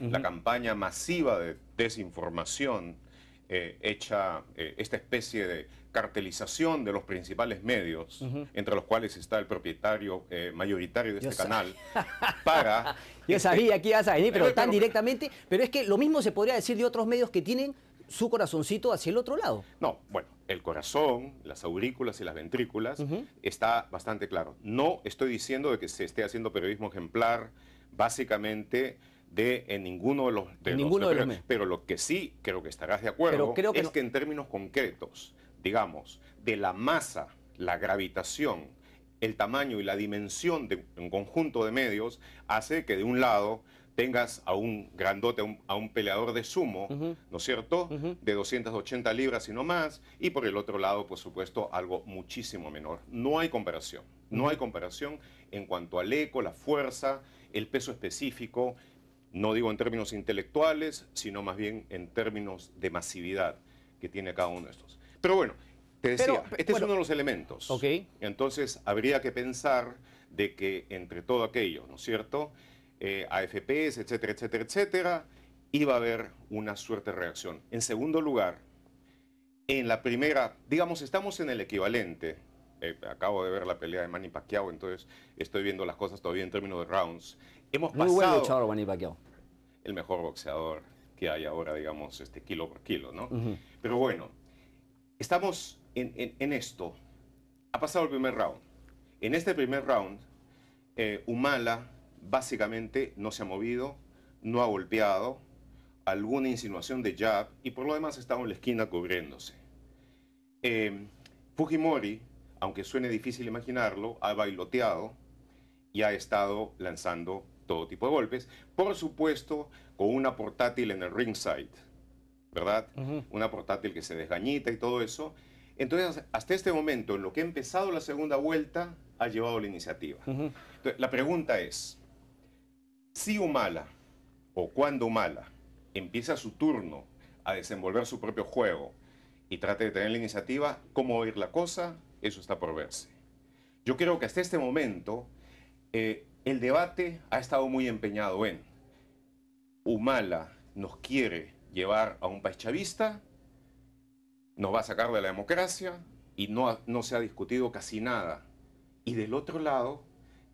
la campaña masiva de desinformación eh, hecha, eh, esta especie de cartelización de los principales medios, entre los cuales está el propietario eh, mayoritario de este canal, para... Yo este sabía que ibas a venir, pero tan directamente... Pero es que lo mismo se podría decir de otros medios que tienen su corazoncito hacia el otro lado. No, bueno, el corazón, las aurículas y las ventrículas, está bastante claro. No estoy diciendo de que se esté haciendo periodismo ejemplar, básicamente de en ninguno de los, medios ninguno Pero lo que sí creo que estarás de acuerdo es que en términos concretos, digamos, de la masa, la gravitación, el tamaño y la dimensión de un conjunto de medios hace que de un lado tengas a un grandote, a un, peleador de sumo, ¿no es cierto?, de 280 libras y no más, y por el otro lado, por supuesto, algo muchísimo menor. No hay comparación, no hay comparación en cuanto al eco, la fuerza, el peso específico, no digo en términos intelectuales, sino más bien en términos de masividad que tiene cada uno de estos. Pero bueno, te decía, este es uno de los elementos. Okay. Entonces habría que pensar de que entre todo aquello, ¿no es cierto? Eh, AFPs, etcétera, etcétera, etcétera, iba a haber una suerte de reacción. En segundo lugar, en la primera, digamos, estamos en el equivalente eh, acabo de ver la pelea de Manny Pacquiao, entonces estoy viendo las cosas todavía en términos de rounds. Hemos Muy pasado... buen luchador Manny Pacquiao. El mejor boxeador que hay ahora, digamos, este, kilo por kilo, ¿no? Pero bueno, estamos en, esto. Ha pasado el primer round. En este primer round, eh, Humala básicamente no se ha movido, no ha golpeado, alguna insinuación de jab y por lo demás estaba en la esquina cubriéndose. Eh, Fujimori aunque suene difícil imaginarlo, ha bailoteado y ha estado lanzando todo tipo de golpes. Por supuesto, con una portátil en el ringside, ¿verdad? Una portátil que se desgañita y todo eso. Entonces, hasta este momento, en lo que ha empezado la segunda vuelta, ha llevado la iniciativa. la pregunta es, si Humala, o cuando Humala, empieza su turno a desenvolver su propio juego y trate de tener la iniciativa, ¿cómo va a ir la cosa? eso está por verse. Yo creo que hasta este momento eh, el debate ha estado muy empeñado en Humala nos quiere llevar a un país chavista, nos va a sacar de la democracia y no, se ha discutido casi nada. Y del otro lado,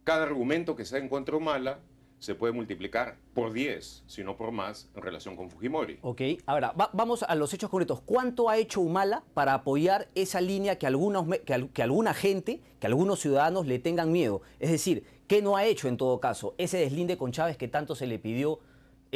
cada argumento que se ha en Humala se puede multiplicar por 10, si no por más, en relación con Fujimori. Ok, ahora vamos a los hechos concretos. ¿Cuánto ha hecho Humala para apoyar esa línea que, algunos, que alguna gente, que algunos ciudadanos le tengan miedo? Es decir, ¿qué no ha hecho en todo caso ese deslinde con Chávez que tanto se le pidió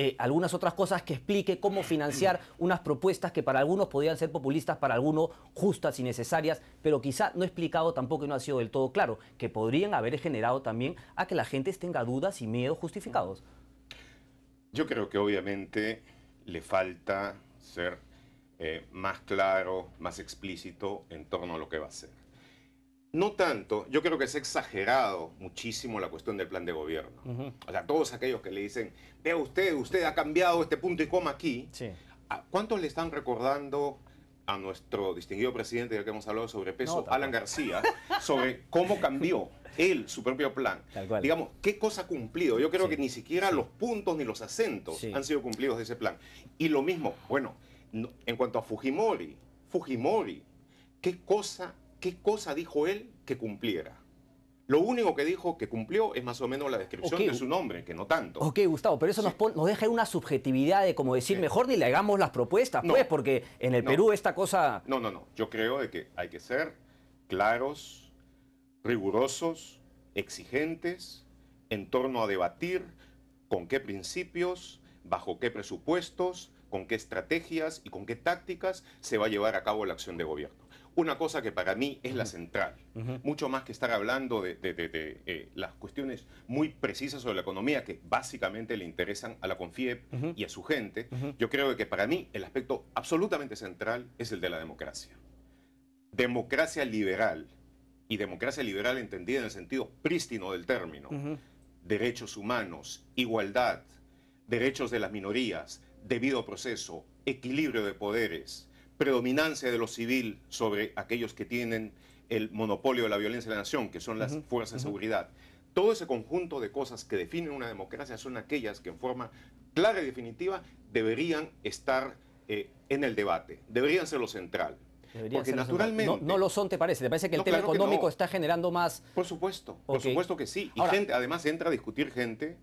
eh, algunas otras cosas que explique cómo financiar unas propuestas que para algunos podían ser populistas, para algunos justas y necesarias, pero quizá no explicado tampoco y no ha sido del todo claro, que podrían haber generado también a que la gente tenga dudas y miedos justificados. Yo creo que obviamente le falta ser eh, más claro, más explícito en torno a lo que va a ser. No tanto, yo creo que se ha exagerado muchísimo la cuestión del plan de gobierno. O sea, todos aquellos que le dicen, vea usted, usted ha cambiado este punto y coma aquí. ¿Cuántos le están recordando a nuestro distinguido presidente del que hemos hablado sobre peso, Alan García, sobre cómo cambió él su propio plan? Digamos, ¿qué cosa ha cumplido? Yo creo que ni siquiera los puntos ni los acentos han sido cumplidos de ese plan. Y lo mismo, bueno, en cuanto a Fujimori, Fujimori, ¿qué cosa qué cosa dijo él que cumpliera. Lo único que dijo que cumplió es más o menos la descripción de su nombre, que no tanto. Ok, Gustavo, pero eso nos, deja una subjetividad de cómo decir, mejor ni le hagamos las propuestas, pues, porque en el Perú esta cosa... No, no, no. Yo creo de que hay que ser claros, rigurosos, exigentes, en torno a debatir con qué principios, bajo qué presupuestos, con qué estrategias y con qué tácticas se va a llevar a cabo la acción de gobierno. Una cosa que para mí es la central, mucho más que estar hablando de, eh, las cuestiones muy precisas sobre la economía que básicamente le interesan a la CONFIEP y a su gente, yo creo que para mí el aspecto absolutamente central es el de la democracia. Democracia liberal, y democracia liberal entendida en el sentido prístino del término, derechos humanos, igualdad, derechos de las minorías, debido proceso, equilibrio de poderes, predominancia de lo civil sobre aquellos que tienen el monopolio de la violencia de la nación, que son las fuerzas de seguridad. Todo ese conjunto de cosas que definen una democracia son aquellas que en forma clara y definitiva deberían estar eh, en el debate, deberían ser lo central. Porque naturalmente... No, lo son, ¿te parece? ¿Te parece que el tema económico está generando más...? Por supuesto, por supuesto que sí. Y gente, además entra a discutir gente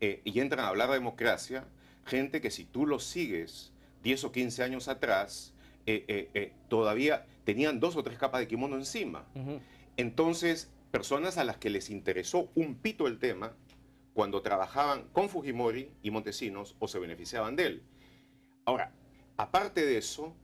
eh, y entran a hablar de democracia gente que si tú los sigues 10 o 15 años atrás, eh, eh, eh, todavía tenían dos o tres capas de kimono encima. Entonces, personas a las que les interesó un pito el tema, cuando trabajaban con Fujimori y Montesinos o se beneficiaban de él. Ahora, aparte de eso,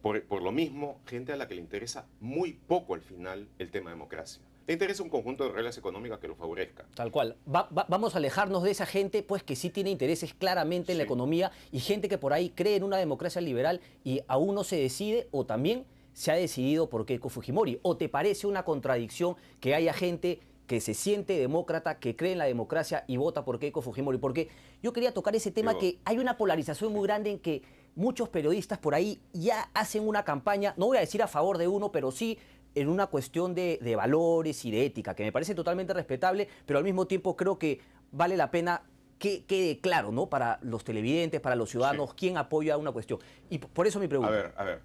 por, por lo mismo, gente a la que le interesa muy poco al final el tema democracia te interesa un conjunto de reglas económicas que lo favorezca. Tal cual. vamos a alejarnos de esa gente pues que sí tiene intereses claramente en la economía y gente que por ahí cree en una democracia liberal y aún no se decide o también se ha decidido por Keiko Fujimori. ¿O te parece una contradicción que haya gente que se siente demócrata, que cree en la democracia y vota por Keiko Fujimori? Porque yo quería tocar ese tema que hay una polarización muy grande en que muchos periodistas por ahí ya hacen una campaña, no voy a decir a favor de uno, pero sí en una cuestión de, valores y de ética, que me parece totalmente respetable, pero al mismo tiempo creo que vale la pena que quede claro, ¿no? Para los televidentes, para los ciudadanos, quién apoya una cuestión. Y por eso mi pregunta. A ver, a ver.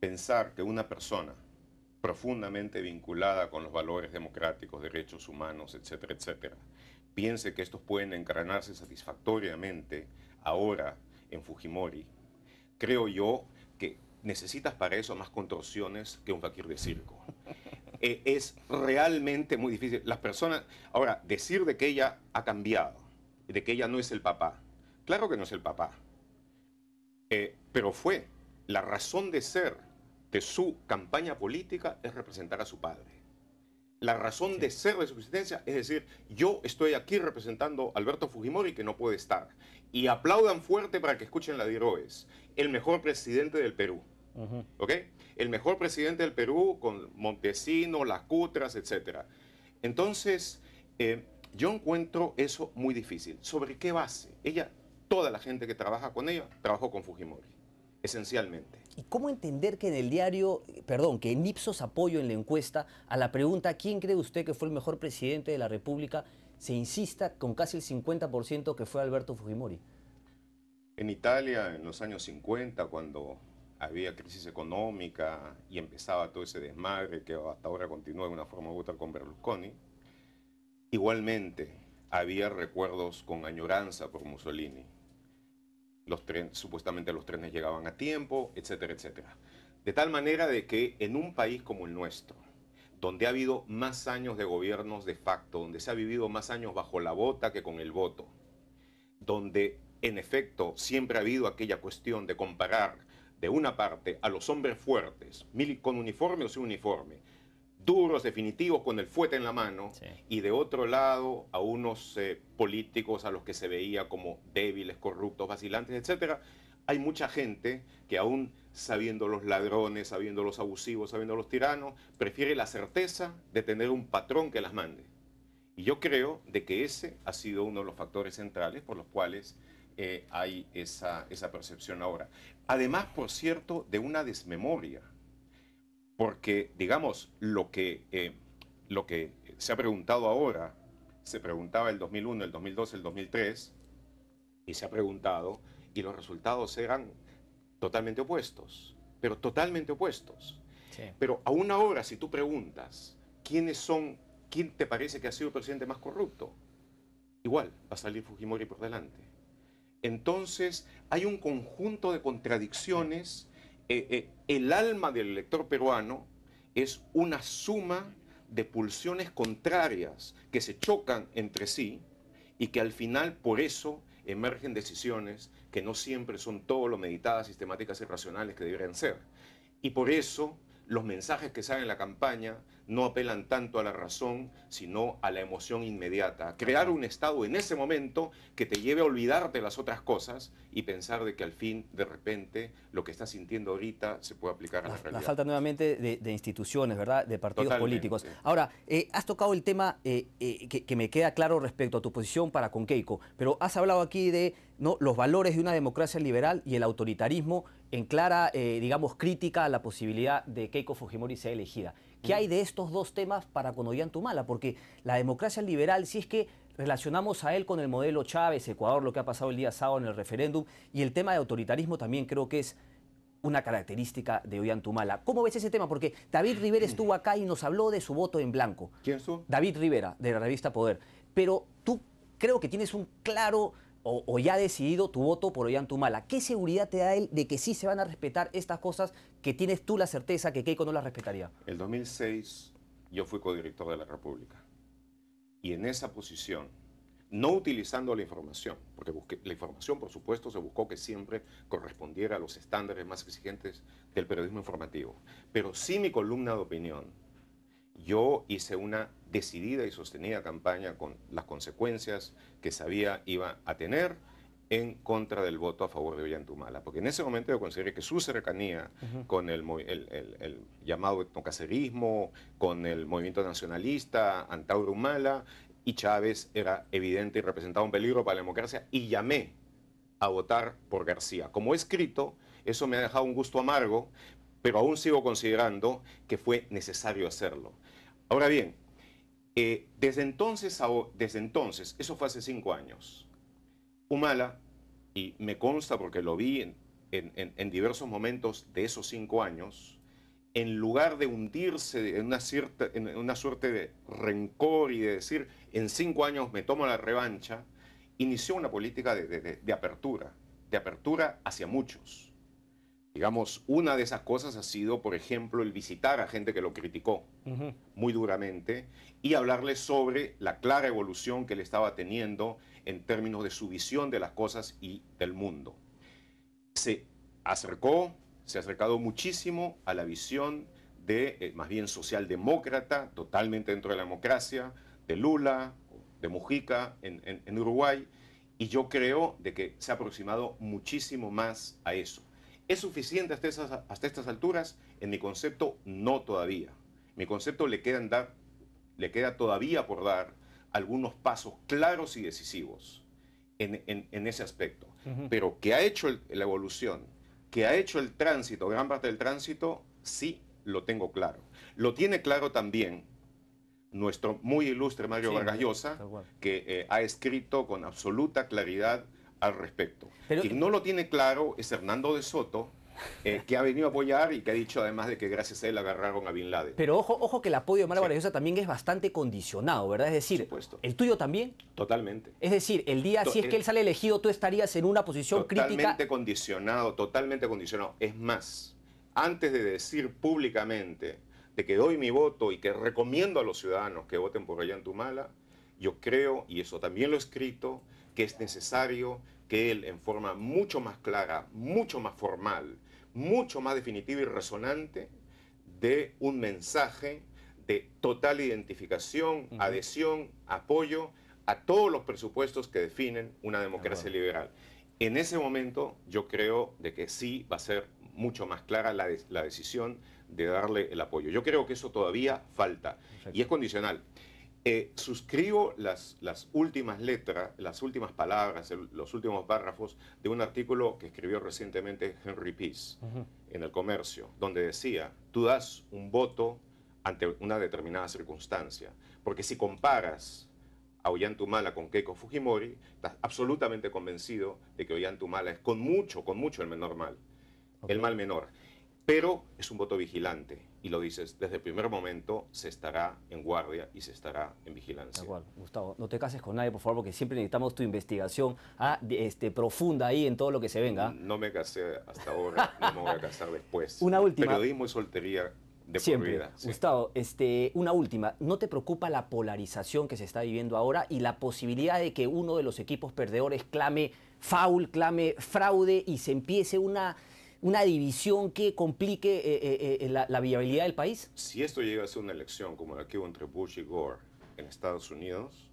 Pensar que una persona profundamente vinculada con los valores democráticos, derechos humanos, etcétera, etcétera, piense que estos pueden encarnarse satisfactoriamente ahora en Fujimori, creo yo necesitas para eso más contorsiones que un vaquir de circo. Eh, es realmente muy difícil. Las personas, ahora, decir de que ella ha cambiado, de que ella no es el papá, claro que no es el papá, eh, pero fue la razón de ser de su campaña política es representar a su padre la razón de ser de su presidencia, es decir, yo estoy aquí representando a Alberto Fujimori que no puede estar. Y aplaudan fuerte para que escuchen la Diroes, el mejor presidente del Perú. ¿Ok? El mejor presidente del Perú con Montesino, las Cutras, etc. Entonces, eh, yo encuentro eso muy difícil. ¿Sobre qué base? Ella, toda la gente que trabaja con ella, trabajó con Fujimori, esencialmente. ¿Y cómo entender que en el diario, perdón, que en Ipsos apoyo en la encuesta a la pregunta ¿quién cree usted que fue el mejor presidente de la República? se insista con casi el 50% que fue Alberto Fujimori. En Italia, en los años 50, cuando había crisis económica y empezaba todo ese desmadre que hasta ahora continúa de una forma u otra con Berlusconi, igualmente había recuerdos con añoranza por Mussolini supuestamente los trenes llegaban a tiempo, etcétera, etcétera. De tal manera de que en un país como el nuestro, donde ha habido más años de gobiernos de facto, donde se ha vivido más años bajo la bota que con el voto, donde en efecto siempre ha habido aquella cuestión de comparar de una parte a los hombres fuertes, con uniforme o sin uniforme, duros, definitivos, con el fuete en la mano, y de otro lado a unos eh, políticos a los que se veía como débiles, corruptos, vacilantes, etcétera. Hay mucha gente que aún sabiendo los ladrones, sabiendo los abusivos, sabiendo los tiranos, prefiere la certeza de tener un patrón que las mande. Y yo creo de que ese ha sido uno de los factores centrales por los cuales eh, hay esa, esa percepción ahora. Además, por cierto, de una desmemoria. Porque, digamos, lo que, eh, lo que se ha preguntado ahora, se preguntaba el 2001, el 2002, el 2003, y se ha preguntado, y los resultados eran totalmente opuestos, pero totalmente opuestos. Pero aún ahora, si tú preguntas, ¿quiénes son, quién te parece que ha sido el presidente más corrupto? Igual, va a salir Fujimori por delante. Entonces, hay un conjunto de contradicciones eh, eh, el alma del lector peruano es una suma de pulsiones contrarias que se chocan entre sí y que al final por eso emergen decisiones que no siempre son todo lo meditadas, sistemáticas y racionales que deberían ser. Y por eso los mensajes que salen en la campaña no apelan tanto a la razón, sino a la emoción inmediata. Crear un estado en ese momento que te lleve a olvidarte las otras cosas y pensar de que al fin, de repente, lo que estás sintiendo ahorita se puede aplicar a la, realidad. La falta nuevamente de, instituciones, ¿verdad? De partidos políticos. Ahora, eh, has tocado el tema eh, eh, que, me queda claro respecto a tu posición para con Keiko, pero has hablado aquí de los valores de una democracia liberal y el autoritarismo en clara, eh, digamos, crítica a la posibilidad de Keiko Fujimori sea elegida. ¿Qué hay de estos dos temas para con Tumala? Porque la democracia liberal, si es que relacionamos a él con el modelo Chávez, Ecuador, lo que ha pasado el día sábado en el referéndum, y el tema de autoritarismo también creo que es una característica de Ollantumala. ¿Cómo ves ese tema? Porque David Rivera estuvo acá y nos habló de su voto en blanco. ¿Quién es David Rivera, de la revista Poder. Pero tú creo que tienes un claro o, ya ha decidido tu voto por mala ¿Qué seguridad te da él de que sí se van a respetar estas cosas que tienes tú la certeza que Keiko no las respetaría? El 2006 yo fui codirector de la República y en esa posición, no utilizando la información, porque busqué, la información por supuesto se buscó que siempre correspondiera a los estándares más exigentes del periodismo informativo, pero sí mi columna de opinión yo hice una decidida y sostenida campaña con las consecuencias que sabía iba a tener en contra del voto a favor de Ollantumala, porque en ese momento yo consideré que su cercanía con el, llamado etnocacerismo, con el movimiento nacionalista, Antauro Humala y Chávez era evidente y representaba un peligro para la democracia y llamé a votar por García. Como he escrito, eso me ha dejado un gusto amargo, pero aún sigo considerando que fue necesario hacerlo. Ahora bien, eh, desde, entonces desde entonces, eso fue hace cinco años, Humala, y me consta porque lo vi en, diversos momentos de esos cinco años, en lugar de hundirse en una, cierta, en una suerte de rencor y de decir, en cinco años me tomo la revancha, inició una política de apertura, de apertura hacia muchos Digamos, una de esas cosas ha sido, por ejemplo, el visitar a gente que lo criticó muy duramente y hablarle sobre la clara evolución que él estaba teniendo en términos de su visión de las cosas y del mundo. Se acercó, se ha acercado muchísimo a la visión de, eh, más bien, socialdemócrata, totalmente dentro de la democracia, de Lula, de Mujica en, en Uruguay, y yo creo de que se ha aproximado muchísimo más a eso. ¿Es suficiente hasta, estas alturas? En mi concepto, no todavía. mi concepto le, dar, le queda todavía por dar algunos pasos claros y decisivos en, ese aspecto. Pero que ha hecho la evolución, que ha hecho el tránsito, gran parte del tránsito, sí lo tengo claro. Lo tiene claro también nuestro muy ilustre Mario Vargallosa, Vargas que eh, ha escrito con absoluta claridad al respecto. y eh, no lo tiene claro es Hernando de Soto, eh, que ha venido a apoyar y que ha dicho además de que gracias a él agarraron a Bin Laden. Pero ojo, ojo que el apoyo de Mara también es bastante condicionado, ¿verdad? Es decir, ¿el tuyo también? Totalmente. Es decir, el día, si es que él sale elegido, tú estarías en una posición crítica. Totalmente condicionado, totalmente condicionado. Es más, antes de decir públicamente de que doy mi voto y que recomiendo a los ciudadanos que voten por Tumala yo creo, y eso también lo he escrito, que es necesario que él en forma mucho más clara, mucho más formal, mucho más definitiva y resonante dé un mensaje de total identificación, adhesión, apoyo a todos los presupuestos que definen una democracia liberal. En ese momento yo creo de que sí va a ser mucho más clara la, decisión de darle el apoyo. Yo creo que eso todavía falta y es condicional. Eh, suscribo las, las, últimas letras, las últimas palabras, los últimos párrafos de un artículo que escribió recientemente Henry Peace en El Comercio, donde decía, tú das un voto ante una determinada circunstancia, porque si comparas a Ollantumala con Keiko Fujimori, estás absolutamente convencido de que Ollantumala es con mucho, con mucho el menor mal, el mal menor, pero es un voto vigilante, y lo dices, desde el primer momento se estará en guardia y se estará en vigilancia. Igual, Gustavo, no te cases con nadie, por favor, porque siempre necesitamos tu investigación ah, este, profunda ahí en todo lo que se venga. No me casé hasta ahora, no me voy a casar después. Una última. Periodismo y soltería de Siempre. Vida, Gustavo, este, una última. ¿No te preocupa la polarización que se está viviendo ahora y la posibilidad de que uno de los equipos perdedores clame foul, clame fraude y se empiece una una división que complique eh, eh, eh, la, viabilidad del país? Si esto llega a ser una elección como la que hubo entre Bush y Gore en Estados Unidos,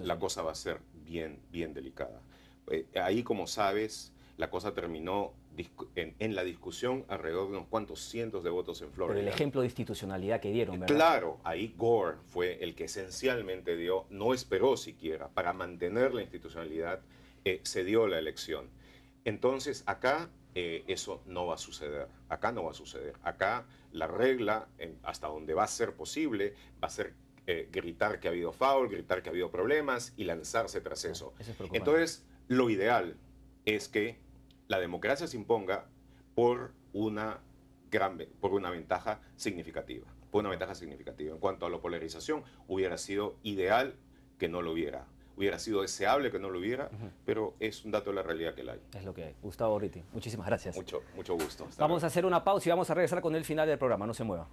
la cosa va a ser bien, bien delicada. ahí, como sabes, la cosa terminó en, la discusión alrededor de unos cuantos cientos de votos en Florida. Pero el ejemplo de institucionalidad que dieron, ¿verdad? Claro, ahí Gore fue el que esencialmente dio, no esperó siquiera, para mantener la institucionalidad, se dio la elección. Entonces, acá eh, eso no va a suceder. Acá no va a suceder. Acá la regla, hasta donde va a ser posible, va a ser eh, gritar que ha habido foul, gritar que ha habido problemas y lanzarse tras ah, eso. Entonces, lo ideal es que la democracia se imponga por una gran, por una ventaja significativa. Por una ventaja significativa. En cuanto a la polarización, hubiera sido ideal que no lo hubiera hubiera sido deseable que no lo hubiera, pero es un dato de la realidad que la hay. Es lo que hay. Gustavo Riti, muchísimas gracias. Mucho, mucho gusto. vamos a hacer una pausa y vamos a regresar con el final del programa, no se mueva.